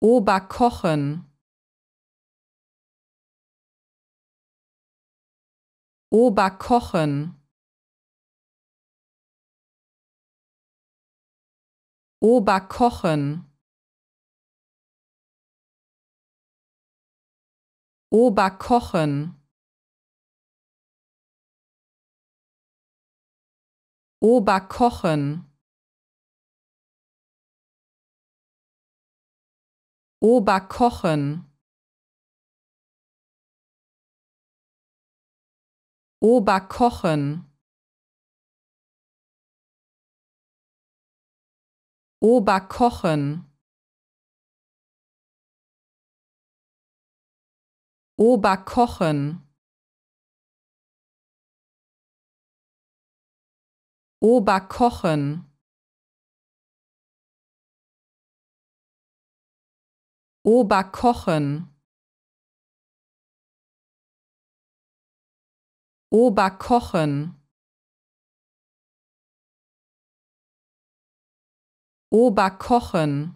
Oberkochen. Oberkochen. Oberkochen. Oberkochen. Oberkochen Oberkochen Oberkochen Oberkochen Oberkochen Oberkochen Oberkochen Oberkochen Oberkochen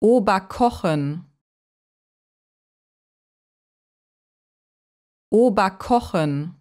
Oberkochen Oberkochen